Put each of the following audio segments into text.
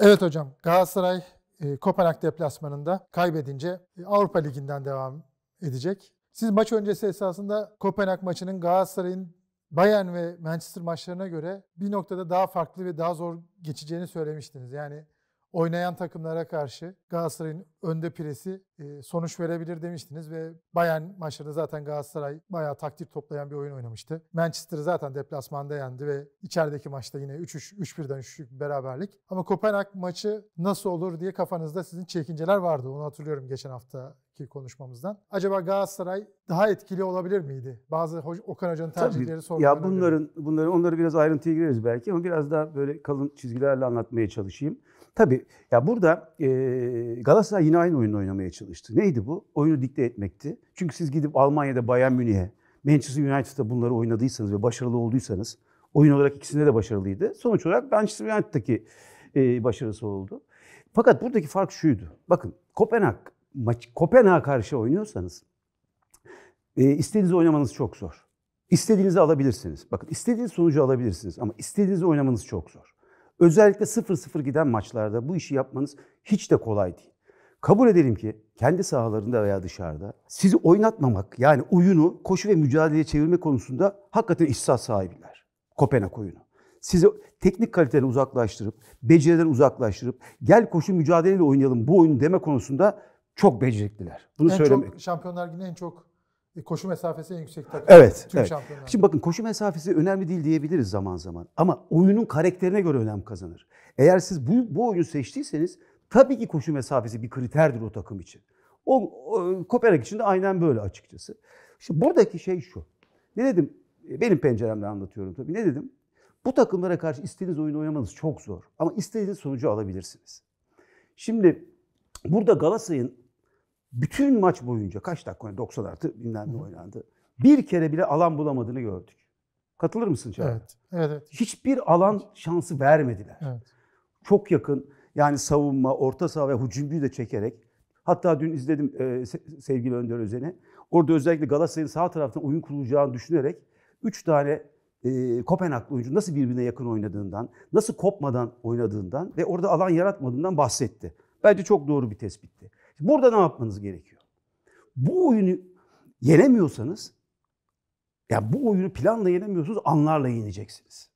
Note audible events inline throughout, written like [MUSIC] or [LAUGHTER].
Evet hocam Galatasaray e, Kopenhag deplasmanında kaybedince e, Avrupa Ligi'nden devam edecek. Siz maç öncesi esasında Kopenhag maçının Galatasaray'ın Bayern ve Manchester maçlarına göre bir noktada daha farklı ve daha zor geçeceğini söylemiştiniz. Yani oynayan takımlara karşı Galatasaray'ın önde piresi e, sonuç verebilir demiştiniz ve Bayern maçlarında zaten Galatasaray bayağı takdir toplayan bir oyun oynamıştı. Manchester zaten deplasmanda yendi ve içerideki maçta yine 3-3, 3-1'den 3 beraberlik. Ama Kopenhag maçı nasıl olur diye kafanızda sizin çekinceler vardı. Onu hatırlıyorum geçen haftaki konuşmamızdan. Acaba Galatasaray daha etkili olabilir miydi? Bazı Okan Hoca'nın tercihleri sorun. Ya bunların, bunları, onları biraz ayrıntıya gireriz belki ama biraz daha böyle kalın çizgilerle anlatmaya çalışayım. Tabii ya burada e, Galatasaray yine aynı oyunu oynamaya çalıştı. Neydi bu? Oyunu dikte etmekti. Çünkü siz gidip Almanya'da Bayern Münih'e, Manchester United'da bunları oynadıysanız ve başarılı olduysanız, oyun olarak ikisinde de başarılıydı. Sonuç olarak Manchester United'daki e, başarısı oldu. Fakat buradaki fark şuydu. Bakın Kopenhag maç Kopenhag karşı oynuyorsanız e, istediğinizi oynamanız çok zor. İstediğinizi alabilirsiniz. Bakın istediğiniz sonucu alabilirsiniz ama istediğinizi oynamanız çok zor. Özellikle 0-0 giden maçlarda bu işi yapmanız hiç de kolay değil. Kabul edelim ki kendi sahalarında veya dışarıda sizi oynatmamak yani oyunu koşu ve mücadeleye çevirme konusunda hakikaten ihsas sahibiler. Kopenhag oyunu. Sizi teknik kaliteden uzaklaştırıp, beceriden uzaklaştırıp gel koşu mücadeleyle oynayalım bu oyunu deme konusunda çok becerikliler. Bunu en söylemek. Çok, Şampiyonlar Ligi'nin en çok e, koşu mesafesi en yüksek takım. Evet. Tüm evet. Şimdi bakın koşu mesafesi önemli değil diyebiliriz zaman zaman. Ama oyunun karakterine göre önem kazanır. Eğer siz bu, bu oyunu seçtiyseniz tabii ki koşu mesafesi bir kriterdir o takım için. O, o Kopenhag için de aynen böyle açıkçası. Şimdi buradaki şey şu. Ne dedim? E, benim penceremden anlatıyorum tabii. Ne dedim? Bu takımlara karşı istediğiniz oyunu oynamanız çok zor. Ama istediğiniz sonucu alabilirsiniz. Şimdi burada Galatasaray'ın bütün maç boyunca kaç dakika 90 artı bilmem ne oynandı. Bir kere bile alan bulamadığını gördük. Katılır mısın Çağrı? Evet, evet, evet. Hiçbir alan şansı vermediler. Evet. Çok yakın yani savunma, orta saha ve hücumcuyu da çekerek hatta dün izledim e, sevgili Önder Özen'i. Orada özellikle Galatasaray'ın sağ taraftan oyun kurulacağını düşünerek 3 tane e, Kopenhaglı oyuncu nasıl birbirine yakın oynadığından, nasıl kopmadan oynadığından ve orada alan yaratmadığından bahsetti. Bence çok doğru bir tespitti. Burada ne yapmanız gerekiyor? Bu oyunu yenemiyorsanız, yani bu oyunu planla yenemiyorsunuz, anlarla yeneceksiniz.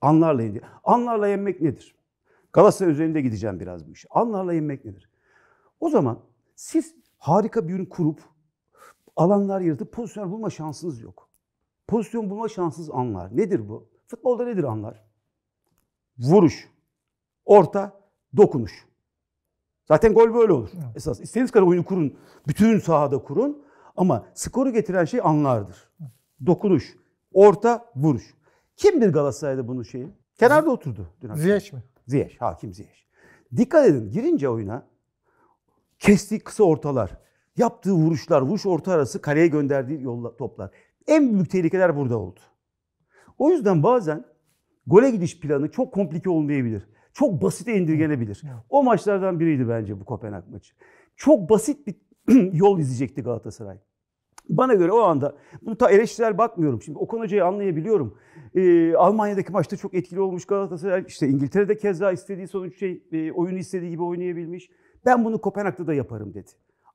Anlarla yenecek. Anlarla yenmek nedir? Galatasaray üzerinde gideceğim biraz bu işe. Anlarla yenmek nedir? O zaman siz harika bir ürün kurup alanlar yaratıp pozisyon bulma şansınız yok. Pozisyon bulma şansınız anlar. Nedir bu? Futbolda nedir anlar? Vuruş, orta, dokunuş. Zaten gol böyle olur evet. esas. İstediğiniz kadar oyunu kurun. Bütün sahada kurun. Ama skoru getiren şey anlardır. Dokunuş, orta, vuruş. Kim bir Galatasaray'da bunu şeyi? Kenarda oturdu. Ziyech mi? Ziyech, hakim Ziyech. Dikkat edin girince oyuna kestiği kısa ortalar, yaptığı vuruşlar, vuruş orta arası kaleye gönderdiği yolla, toplar. En büyük tehlikeler burada oldu. O yüzden bazen gole gidiş planı çok komplike olmayabilir çok basite indirgenebilir. O maçlardan biriydi bence bu Kopenhag maçı. Çok basit bir [CLEARS THROAT] yol izleyecekti Galatasaray. Bana göre o anda, bunu ta eleştirel bakmıyorum. Şimdi Okan Hoca'yı anlayabiliyorum. Ee, Almanya'daki maçta çok etkili olmuş Galatasaray. İşte İngiltere'de keza istediği sonuç şey, e, oyunu istediği gibi oynayabilmiş. Ben bunu Kopenhag'da da yaparım dedi.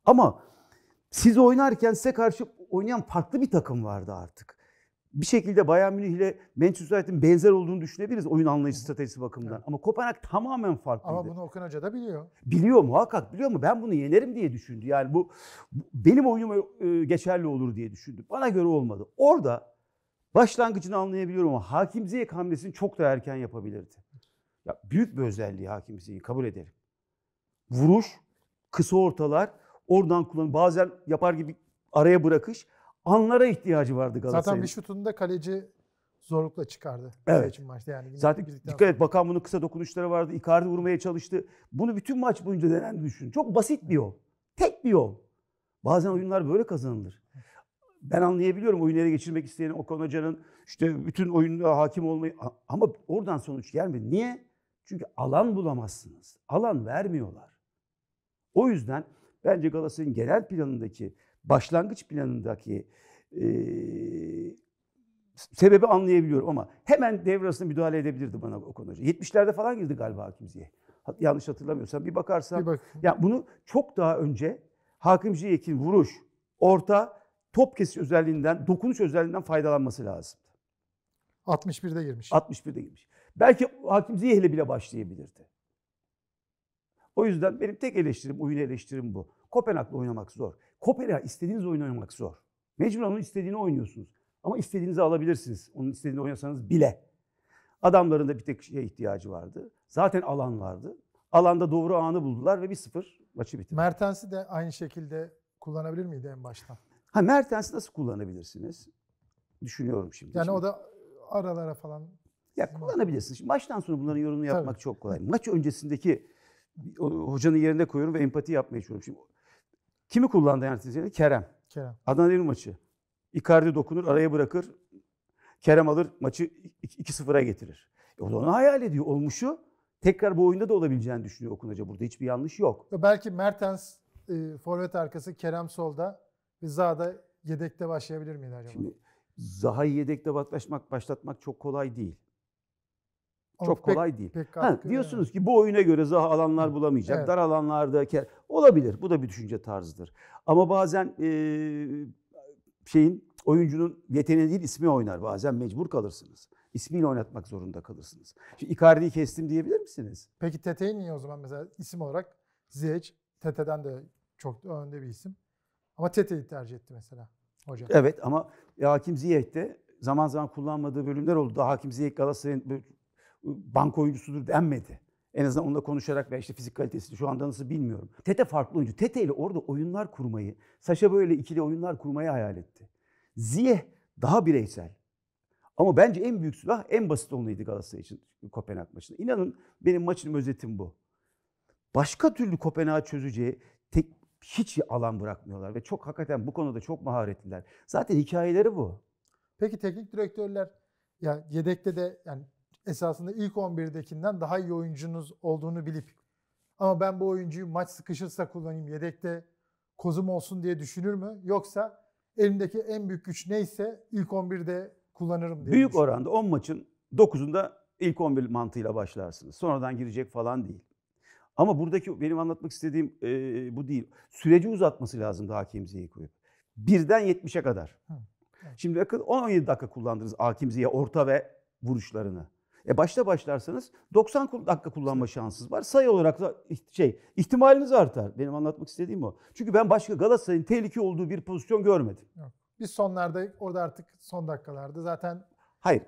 Ama siz oynarken size karşı oynayan farklı bir takım vardı artık bir şekilde Bayern Münih ile Manchester United'in benzer olduğunu düşünebiliriz oyun anlayışı stratejisi bakımından. Evet. Ama Kopenhag tamamen farklıydı. Ama bunu Okan Hoca da biliyor. Biliyor muhakkak biliyor mu? Ben bunu yenerim diye düşündü. Yani bu benim oyunuma e, geçerli olur diye düşündü. Bana göre olmadı. Orada başlangıcını anlayabiliyorum ama Hakim Ziyech hamlesini çok da erken yapabilirdi. Ya büyük bir özelliği Hakim Ziyech'i kabul ederim. Vuruş, kısa ortalar, oradan kullan bazen yapar gibi araya bırakış anlara ihtiyacı vardı Galatasaray'ın. Zaten bir şutunda kaleci zorlukla çıkardı. Evet. maçta yani. Zaten dikkat sonra. et Bakan bunun kısa dokunuşları vardı. Icardi vurmaya çalıştı. Bunu bütün maç boyunca denendi düşün. Çok basit bir yol. Tek bir yol. Bazen oyunlar böyle kazanılır. Ben anlayabiliyorum oyunu ele geçirmek isteyen Okan Hoca'nın işte bütün oyunda hakim olmayı ama oradan sonuç gelmedi. Niye? Çünkü alan bulamazsınız. Alan vermiyorlar. O yüzden bence Galatasaray'ın genel planındaki başlangıç planındaki e, sebebi anlayabiliyorum ama hemen devrasına müdahale edebilirdi bana o konuda. 70'lerde falan girdi galiba Hakimzi'ye. Yanlış hatırlamıyorsam bir bakarsan. Bir Ya bunu çok daha önce Hakim Ziyek'in vuruş, orta, top kesiş özelliğinden, dokunuş özelliğinden faydalanması lazım. 61'de girmiş. 61'de girmiş. Belki Hakim Ziyeh'le bile başlayabilirdi. O yüzden benim tek eleştirim, oyun eleştirim bu. Kopenhag'la oynamak zor. Kopenhag istediğiniz oyun oynamak zor. Mecburen onun istediğini oynuyorsunuz. Ama istediğinizi alabilirsiniz. Onun istediğini oynasanız bile. Adamların da bir tek şeye ihtiyacı vardı. Zaten alan vardı. Alanda doğru anı buldular ve bir sıfır maçı bitirdi. Mertens'i de aynı şekilde kullanabilir miydi en başta? Ha Mertens'i nasıl kullanabilirsiniz? Düşünüyorum şimdi. Yani şimdi. o da aralara falan. Ya kullanabilirsiniz. Şimdi maçtan sonra bunların yorumunu yapmak Tabii. çok kolay. Maç öncesindeki hocanın yerine koyuyorum ve empati yapmaya çalışıyorum. Şimdi kimi kullandı yani Kerem. Kerem. Adana Demir maçı. Icardi dokunur, araya bırakır. Kerem alır, maçı 2-0'a getirir. E o da onu hayal ediyor. Olmuşu tekrar bu oyunda da olabileceğini düşünüyor Okun Hoca. Burada hiçbir yanlış yok. Belki Mertens e, forvet arkası, Kerem solda. Zaha da yedekte başlayabilir miydi acaba? Şimdi Zaha'yı yedekte başlatmak, başlatmak çok kolay değil. Ama Çok pek, kolay değil. Pek ha, diyorsunuz yani. ki bu oyuna göre zaha alanlar bulamayacak. Evet. Dar alanlarda olabilir. Bu da bir düşünce tarzıdır. Ama bazen e, şeyin oyuncunun yeteneği değil ismi oynar. Bazen mecbur kalırsınız. İsmiyle oynatmak zorunda kalırsınız. Şimdi Icardi'yi kestim diyebilir misiniz? Peki Tete'yi niye o zaman mesela isim olarak Ziyech Tete'den de çok önde bir isim. Ama Tete'yi tercih etti mesela hocam. Evet ama Hakim Ziyech de zaman zaman kullanmadığı bölümler oldu. Daha Hakim Ziyech Galatasaray'ın banka oyuncusudur denmedi. En azından onunla konuşarak ve işte fizik kalitesi şu anda nasıl bilmiyorum. Tete farklı oyuncu. Tete ile orada oyunlar kurmayı, Saşa böyle ikili oyunlar kurmayı hayal etti. Ziyeh daha bireysel. Ama bence en büyük silah en basit olmalıydı Galatasaray için Kopenhag maçında. İnanın benim maçın özetim bu. Başka türlü Kopenhag çözeceği tek hiç alan bırakmıyorlar ve çok hakikaten bu konuda çok maharetliler. Zaten hikayeleri bu. Peki teknik direktörler ya yedekte de yani esasında ilk 11'dekinden daha iyi oyuncunuz olduğunu bilip ama ben bu oyuncuyu maç sıkışırsa kullanayım yedekte kozum olsun diye düşünür mü? Yoksa elimdeki en büyük güç neyse ilk 11'de kullanırım diye Büyük oranda 10 maçın 9'unda ilk 11 mantığıyla başlarsınız. Sonradan girecek falan değil. Ama buradaki benim anlatmak istediğim e, bu değil. Süreci uzatması lazım daha kimseyi koyup. Birden 70'e kadar. Hı. Şimdi bakın 17 dakika kullandınız Akimzi'ye orta ve vuruşlarını. E başta başlarsanız 90 dakika kullanma şansınız var. Sayı olarak da şey ihtimaliniz artar. Benim anlatmak istediğim o. Çünkü ben başka Galatasaray'ın tehlike olduğu bir pozisyon görmedim. Yok. Biz sonlarda orada artık son dakikalarda zaten Hayır.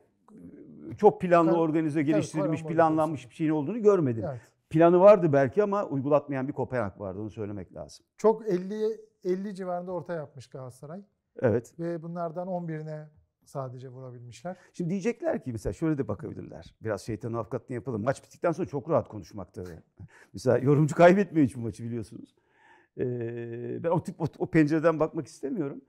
Çok planlı, organize, geliştirilmiş, planlanmış bir şeyin olduğunu görmedim. Evet. Planı vardı belki ama uygulatmayan bir Kopenhag vardı onu söylemek lazım. Çok 50 50 civarında orta yapmış Galatasaray. Evet. Ve bunlardan 11'ine sadece vurabilmişler. Şimdi diyecekler ki mesela şöyle de bakabilirler. Biraz şeytanın avukatını yapalım. Maç bittikten sonra çok rahat konuşmakta. [LAUGHS] mesela yorumcu kaybetmiyor hiç bu maçı biliyorsunuz. Ee, ben o, tip, o, o pencereden bakmak istemiyorum.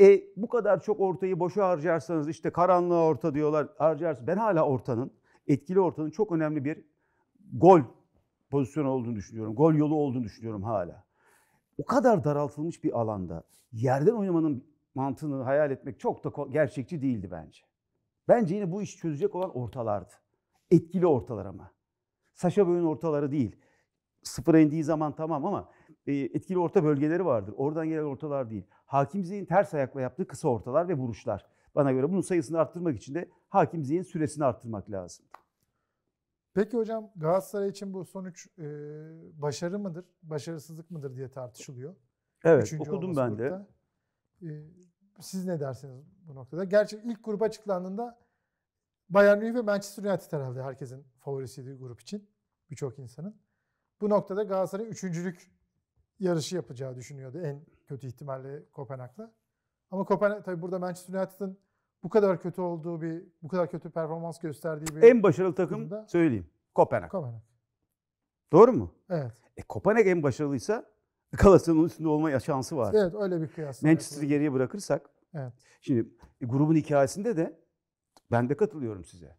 E, bu kadar çok ortayı boşa harcarsanız işte karanlığa orta diyorlar harcarsanız. Ben hala ortanın, etkili ortanın çok önemli bir gol pozisyonu olduğunu düşünüyorum. Gol yolu olduğunu düşünüyorum hala. O kadar daraltılmış bir alanda yerden oynamanın mantığını hayal etmek çok da gerçekçi değildi bence. Bence yine bu işi çözecek olan ortalardı. Etkili ortalar ama. Saşa Boy'un ortaları değil. Sıfıra indiği zaman tamam ama e, etkili orta bölgeleri vardır. Oradan gelen ortalar değil. Hakim Zey'in ters ayakla yaptığı kısa ortalar ve vuruşlar. Bana göre bunun sayısını arttırmak için de Hakim Zey'in süresini arttırmak lazım. Peki hocam Galatasaray için bu sonuç e, başarı mıdır, başarısızlık mıdır diye tartışılıyor. Evet Üçüncü okudum ben de. Ee, siz ne dersiniz bu noktada? Gerçi ilk grup açıklandığında Bayern Münih ve Manchester United herhalde herkesin favorisiydi grup için. Birçok insanın. Bu noktada Galatasaray üçüncülük yarışı yapacağı düşünüyordu en kötü ihtimalle Kopenhag'la. Ama Kopenhag tabii burada Manchester United'ın bu kadar kötü olduğu bir bu kadar kötü performans gösterdiği bir en başarılı takım durumda, söyleyeyim. Kopenhag. Kopenhag. Doğru mu? Evet. E Kopenhag en başarılıysa Galatasaray'ın üstünde olma şansı var. Evet öyle bir kıyas. Manchester'ı geriye bırakırsak. Evet. Şimdi e, grubun hikayesinde de ben de katılıyorum size.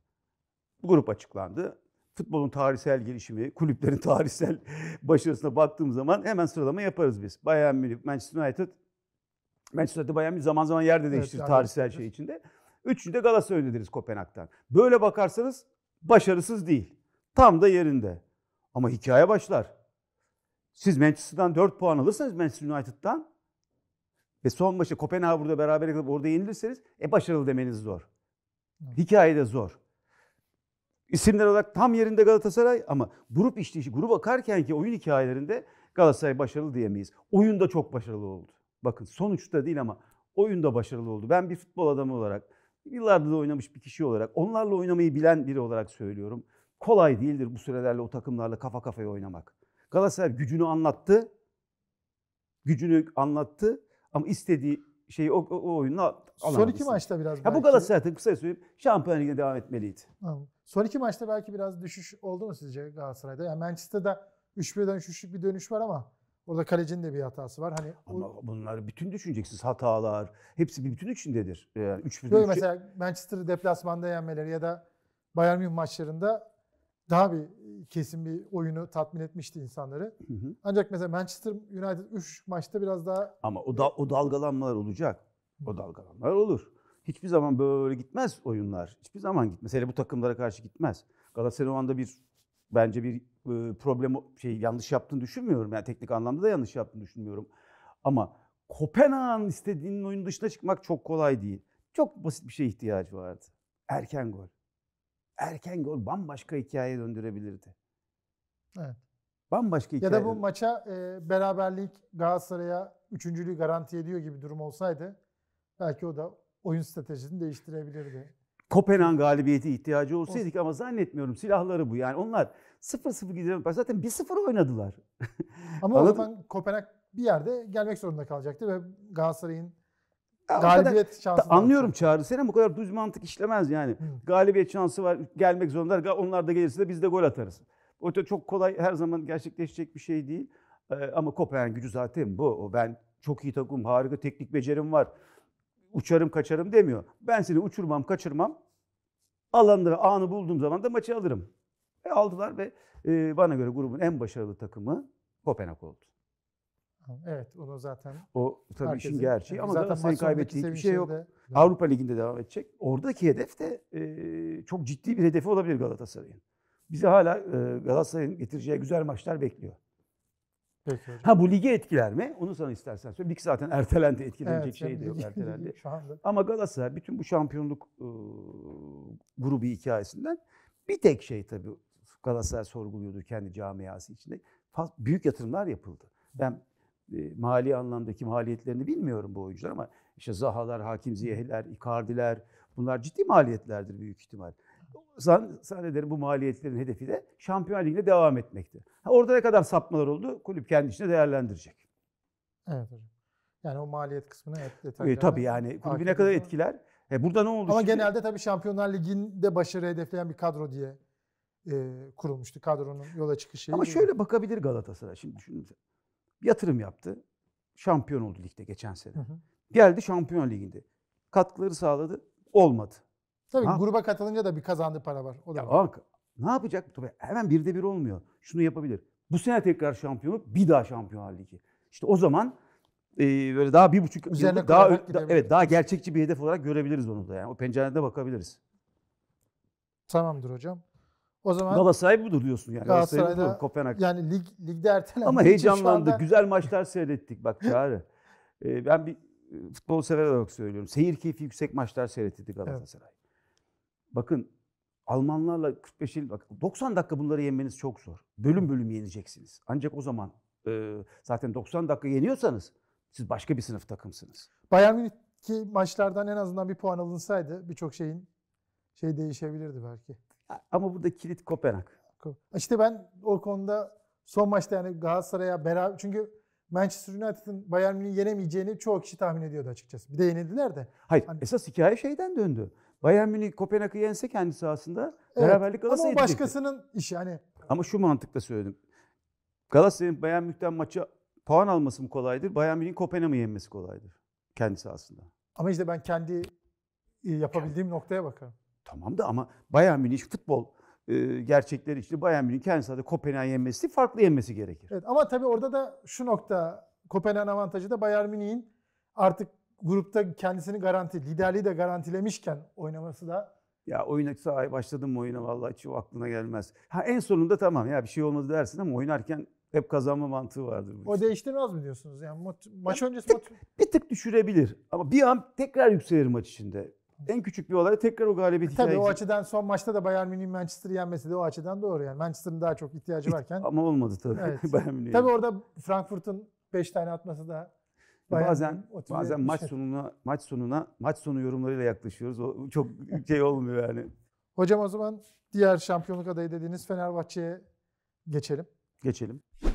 Bu grup açıklandı. Futbolun tarihsel gelişimi, kulüplerin [LAUGHS] tarihsel başarısına baktığım zaman hemen sıralama yaparız biz. Bayern Münih, Manchester United. Manchester United Bayern Münih zaman zaman yerde değiştirir evet, tarihsel yani. şey içinde. Üçüncü de Galatasaray öndedir Kopenhag'dan. Böyle bakarsanız başarısız değil. Tam da yerinde. Ama hikaye başlar. Siz Manchester'dan 4 puan alırsanız Manchester United'dan ve son maçı Kopenhag burada beraber kalıp orada yenilirseniz e başarılı demeniz zor. Evet. Hikaye de zor. İsimler olarak tam yerinde Galatasaray ama grup işleyişi, grup akarken ki oyun hikayelerinde Galatasaray başarılı diyemeyiz. Oyun da çok başarılı oldu. Bakın sonuçta değil ama oyun da başarılı oldu. Ben bir futbol adamı olarak, yıllardır da oynamış bir kişi olarak, onlarla oynamayı bilen biri olarak söylüyorum. Kolay değildir bu sürelerle o takımlarla kafa kafaya oynamak. Galatasaray gücünü anlattı. Gücünü anlattı ama istediği şeyi o, o oyunla alamadı. Son iki maçta biraz belki... Ya bu Galatasaray'da kısa söyleyeyim şampiyon ligine devam etmeliydi. Son iki maçta belki biraz düşüş oldu mu sizce Galatasaray'da? Yani Manchester'da 3-1'den 3'lük bir dönüş var ama orada kalecinin de bir hatası var. Hani ama o... bunlar bütün düşüneceksiz hatalar. Hepsi bir bütün içindedir. Yani 3 Böyle mesela Manchester deplasmanda yenmeleri ya da Bayern Münih maçlarında daha bir e, kesin bir oyunu tatmin etmişti insanları. Hı hı. Ancak mesela Manchester United 3 maçta biraz daha... Ama o, e, da, o dalgalanmalar olacak. O dalgalanmalar olur. Hiçbir zaman böyle gitmez oyunlar. Hiçbir zaman gitmez. Hele bu takımlara karşı gitmez. Galatasaray o anda bir bence bir e, problem şey yanlış yaptığını düşünmüyorum. Yani teknik anlamda da yanlış yaptığını düşünmüyorum. Ama Kopenhag'ın istediğinin oyun dışına çıkmak çok kolay değil. Çok basit bir şey ihtiyacı vardı. Erken gol erken gol bambaşka hikayeye döndürebilirdi. Evet. Bambaşka hikaye. Ya da bu maça e, beraberlik Galatasaray'a üçüncülüğü garanti ediyor gibi durum olsaydı belki o da oyun stratejisini değiştirebilirdi. Kopenhag galibiyeti ihtiyacı olsaydık ama zannetmiyorum silahları bu. Yani onlar 0-0 gidiyorlar. Zaten 1-0 oynadılar. Ama o zaman Kopenhag bir yerde gelmek zorunda kalacaktı ve Galatasaray'ın galibiyet şansı. Anlıyorum çağrı seni bu kadar düz mantık işlemez yani. Hı. Galibiyet şansı var. Gelmek zorundalar. Onlar da gelirse de biz de gol atarız. O da çok kolay her zaman gerçekleşecek bir şey değil. Ee, ama Kopenhag'ın gücü zaten bu. Ben çok iyi takım, harika teknik becerim var. Uçarım kaçarım demiyor. Ben seni uçurmam, kaçırmam. Alanda anı bulduğum zaman da maçı alırım. Ve aldılar ve e, bana göre grubun en başarılı takımı Kopenhag oldu. Evet onu zaten O tabii işin gerçeği ama zaten Galatasaray'ın kaybettiği hiçbir şey yok. De, Avrupa Ligi'nde devam edecek. Oradaki hedef de e, çok ciddi bir hedefi olabilir Galatasaray'ın. Bizi hala e, Galatasaray'ın getireceği güzel maçlar bekliyor. Peki hocam. Ha bu ligi etkiler mi? Onu sana istersen söyle. Lig zaten ertelendi, etkilenecek evet, şey de yok ligi, ertelendi. Ligi, ama Galatasaray bütün bu şampiyonluk e, grubu hikayesinden bir tek şey tabii Galatasaray sorguluyordu kendi camiası içinde. Büyük yatırımlar yapıldı. Ben e, mali anlamdaki maliyetlerini bilmiyorum bu oyuncular ama işte Zahalar, Hakim Ziyehler, Icardiler bunlar ciddi maliyetlerdir büyük ihtimal. Zannederim bu maliyetlerin hedefi de Şampiyon Ligi'ne devam etmekti. orada ne kadar sapmalar oldu kulüp kendi içinde değerlendirecek. Evet hocam. Yani o maliyet kısmını detaylı. E, tabii yani kulübü ne kadar etkiler. E, burada ne oldu Ama şimdi? genelde tabii Şampiyonlar Ligi'nde başarı hedefleyen bir kadro diye e, kurulmuştu. Kadronun yola çıkışı. Ama şöyle bakabilir Galatasaray. Şimdi düşünün Yatırım yaptı. Şampiyon oldu ligde geçen sene. Hı hı. Geldi Şampiyon Ligi'nde. Katkıları sağladı. Olmadı. Tabii ha? gruba katılınca da bir kazandı para var. O da ya Bak, ne yapacak? Tabii hemen birde bir olmuyor. Şunu yapabilir. Bu sene tekrar şampiyonu bir daha şampiyon ligi. İşte o zaman e, böyle daha bir buçuk Üzerine daha, da, evet daha gerçekçi bir hedef olarak görebiliriz onu da yani. O pencerede bakabiliriz. Tamamdır hocam. O zaman Galatasaray budur diyorsun yani. Galatasaray'da budur, Kopenhag. yani lig, ligde ertelendi. Ama heyecanlandı, Anda... Güzel maçlar [LAUGHS] seyrettik bak Çağrı. ee, ben bir e, futbol sever olarak söylüyorum. Seyir keyfi yüksek maçlar seyretti Galatasaray. Evet. Bakın Almanlarla 45 yıl, 90 dakika bunları yenmeniz çok zor. Bölüm bölüm yeneceksiniz. Ancak o zaman e, zaten 90 dakika yeniyorsanız siz başka bir sınıf takımsınız. Bayern Münih ki maçlardan en azından bir puan alınsaydı birçok şeyin şey değişebilirdi belki. Ama burada kilit Kopenhag. İşte ben o konuda son maçta yani Galatasaray'a beraber çünkü Manchester United'ın Bayern Münih'i yenemeyeceğini çoğu kişi tahmin ediyordu açıkçası. Bir de yenildiler de. Hayır, hani... esas hikaye şeyden döndü. Bayern Münih Kopenhag'ı yense kendi sahasında evet, beraberlik Galatasaray'a Ama o başkasının edecekti. işi hani. Ama şu mantıkla söyledim. Galatasaray'ın Bayern Münih'ten maçı puan alması mı kolaydır? Bayern Münih'in Kopenhag'ı yenmesi kolaydır kendi sahasında. Ama işte ben kendi e, yapabildiğim noktaya bakarım. Tamam da ama Bayern Münih futbol e, gerçekleri işte Bayern Münih kendisi de Kopenhag'ı yenmesi farklı yenmesi gerekir. Evet, ama tabii orada da şu nokta Kopenhag'ın avantajı da Bayern Münih'in artık grupta kendisini garanti, liderliği de garantilemişken oynaması da ya oyuna sahi başladım mı oyuna vallahi hiç aklına gelmez. Ha en sonunda tamam ya bir şey olmadı dersin ama oynarken hep kazanma mantığı vardır. Bu o işte. değiştirmez mi diyorsunuz? Yani maç, maç yani öncesi bir tık, bir tık düşürebilir ama bir an tekrar yükselir maç içinde en küçük bir olay tekrar o galibiyet e, Tabii o açıdan son maçta da Bayern Münih Manchester'ı yenmesi de o açıdan doğru yani. Manchester'ın daha çok ihtiyacı varken. Ama olmadı tabii. Evet. [LAUGHS] Bayern Münih. Tabii orada Frankfurt'un 5 tane atması da Bayern bazen bazen maç şey. sonuna maç sonuna maç sonu yorumlarıyla yaklaşıyoruz. O çok [LAUGHS] şey olmuyor yani. Hocam o zaman diğer şampiyonluk adayı dediğiniz Fenerbahçe'ye geçelim. Geçelim.